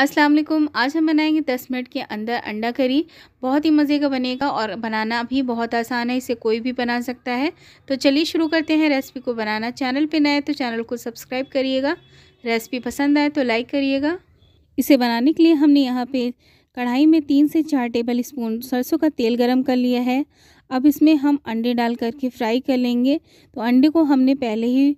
अस्सलाम वालेकुम आज हम बनाएंगे 10 मिनट के अंदर अंडा करी बहुत ही मज़े का बनेगा और बनाना भी बहुत आसान है इसे कोई भी बना सकता है तो चलिए शुरू करते हैं रेसिपी को बनाना चैनल पे नए तो चैनल को सब्सक्राइब करिएगा रेसिपी पसंद आए तो लाइक करिएगा इसे बनाने के लिए हमने यहाँ पे कढ़ाई में तीन से चार टेबल स्पून सरसों का तेल गर्म कर लिया है अब इसमें हम अंडे डाल करके फ्राई कर लेंगे तो अंडे को हमने पहले ही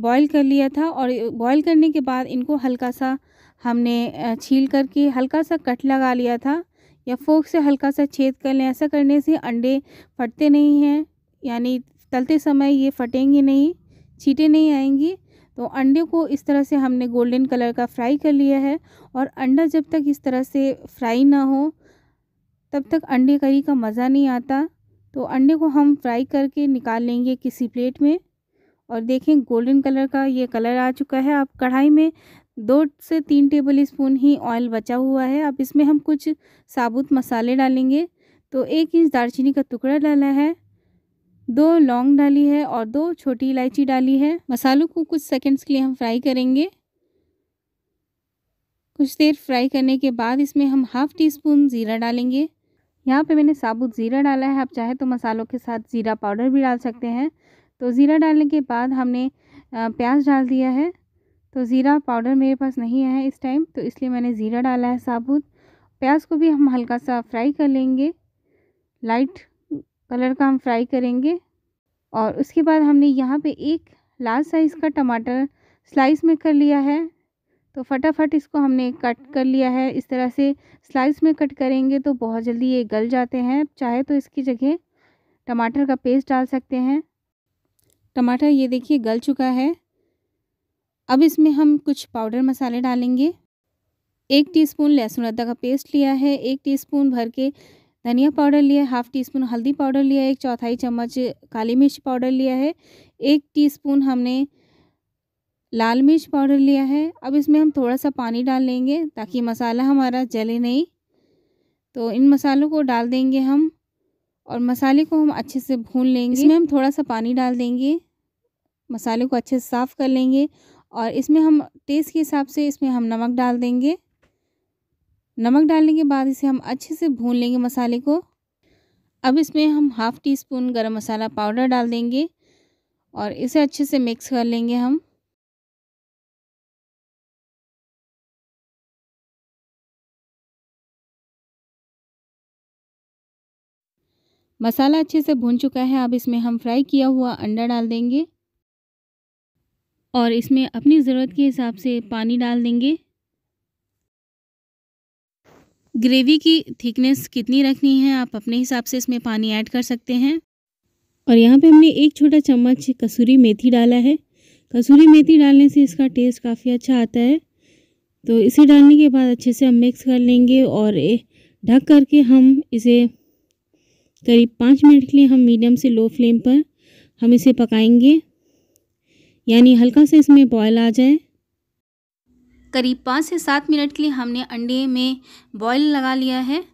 बॉईल कर लिया था और बॉईल करने के बाद इनको हल्का सा हमने छील करके हल्का सा कट लगा लिया था या फोक से हल्का सा छेद कर लें ऐसा करने से अंडे फटते नहीं हैं यानी तलते समय ये फटेंगे नहीं छीटे नहीं आएंगी तो अंडे को इस तरह से हमने गोल्डन कलर का फ्राई कर लिया है और अंडा जब तक इस तरह से फ्राई ना हो तब तक अंडे करी का मज़ा नहीं आता तो अंडे को हम फ्राई करके निकाल लेंगे किसी प्लेट में और देखें गोल्डन कलर का ये कलर आ चुका है आप कढ़ाई में दो से तीन टेबल स्पून ही ऑयल बचा हुआ है अब इसमें हम कुछ साबुत मसाले डालेंगे तो एक इंच दालचीनी का टुकड़ा डाला है दो लौंग डाली है और दो छोटी इलायची डाली है मसालों को कुछ सेकंड्स के लिए हम फ्राई करेंगे कुछ देर फ्राई करने के बाद इसमें हम हाफ़ टी स्पून ज़ीरा डालेंगे यहाँ पे मैंने साबुत ज़ीरा डाला है आप चाहे तो मसालों के साथ ज़ीरा पाउडर भी डाल सकते हैं तो ज़ीरा डालने के बाद हमने प्याज डाल दिया है तो ज़ीरा पाउडर मेरे पास नहीं है इस टाइम तो इसलिए मैंने ज़ीरा डाला है साबुत प्याज को भी हम हल्का सा फ्राई कर लेंगे लाइट कलर का हम फ्राई करेंगे और उसके बाद हमने यहाँ पे एक लार्ज साइज़ का टमाटर स्लाइस में कर लिया है तो फटाफट इसको हमने कट कर लिया है इस तरह से स्लाइस में कट करेंगे तो बहुत जल्दी ये गल जाते हैं चाहे तो इसकी जगह टमाटर का पेस्ट डाल सकते हैं टमाटर ये देखिए गल चुका है अब इसमें हम कुछ पाउडर मसाले डालेंगे एक टीस्पून लहसुन अदरक का पेस्ट लिया है एक टीस्पून भर के धनिया पाउडर लिया है हाफ़ टी स्पून हल्दी पाउडर लिया है एक चौथाई चम्मच काली मिर्च पाउडर लिया है एक टीस्पून हमने लाल मिर्च पाउडर लिया है अब इसमें हम थोड़ा सा पानी डाल लेंगे ताकि मसाला हमारा जले नहीं तो इन मसालों को डाल देंगे हम और मसाले को हम अच्छे से भून लेंगे इसमें हम थोड़ा सा पानी डाल देंगे मसाले को अच्छे से साफ़ कर लेंगे और इसमें हम टेस्ट के हिसाब से इसमें हम नमक डाल देंगे नमक डालने के बाद इसे हम अच्छे से भून लेंगे मसाले को अब इसमें हम हाफ़ टी स्पून गर्म मसाला पाउडर डाल देंगे और इसे अच्छे से मिक्स कर लेंगे हम मसाला अच्छे से भून चुका है अब इसमें हम फ्राई किया हुआ अंडा डाल देंगे और इसमें अपनी ज़रूरत के हिसाब से पानी डाल देंगे ग्रेवी की थिकनेस कितनी रखनी है आप अपने हिसाब से इसमें पानी ऐड कर सकते हैं और यहाँ पे हमने एक छोटा चम्मच कसूरी मेथी डाला है कसूरी मेथी डालने से इसका टेस्ट काफ़ी अच्छा आता है तो इसे डालने के बाद अच्छे से हम मिक्स कर लेंगे और ढक करके हम इसे करीब पाँच मिनट के लिए हम मीडियम से लो फ्लेम पर हम इसे पकाएंगे यानी हल्का सा इसमें बॉयल आ जाए करीब पाँच से सात मिनट के लिए हमने अंडे में बॉयल लगा लिया है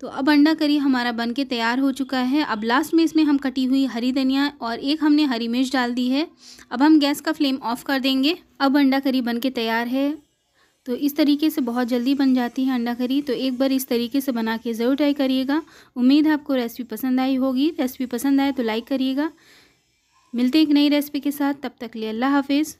तो अब अंडा करी हमारा बन के तैयार हो चुका है अब लास्ट में इसमें हम कटी हुई हरी धनिया और एक हमने हरी मिर्च डाल दी है अब हम गैस का फ्लेम ऑफ कर देंगे अब अंडा करी बन के तैयार है तो इस तरीके से बहुत जल्दी बन जाती है अंडा करी तो एक बार इस तरीके से बना के ज़रूर ट्राई करिएगा उम्मीद है आपको रेसिपी पसंद आई होगी रेसिपी पसंद आए तो लाइक करिएगा मिलते हैं एक नई रेसिपी के साथ तब तक लिए अल्लाह हाफिज़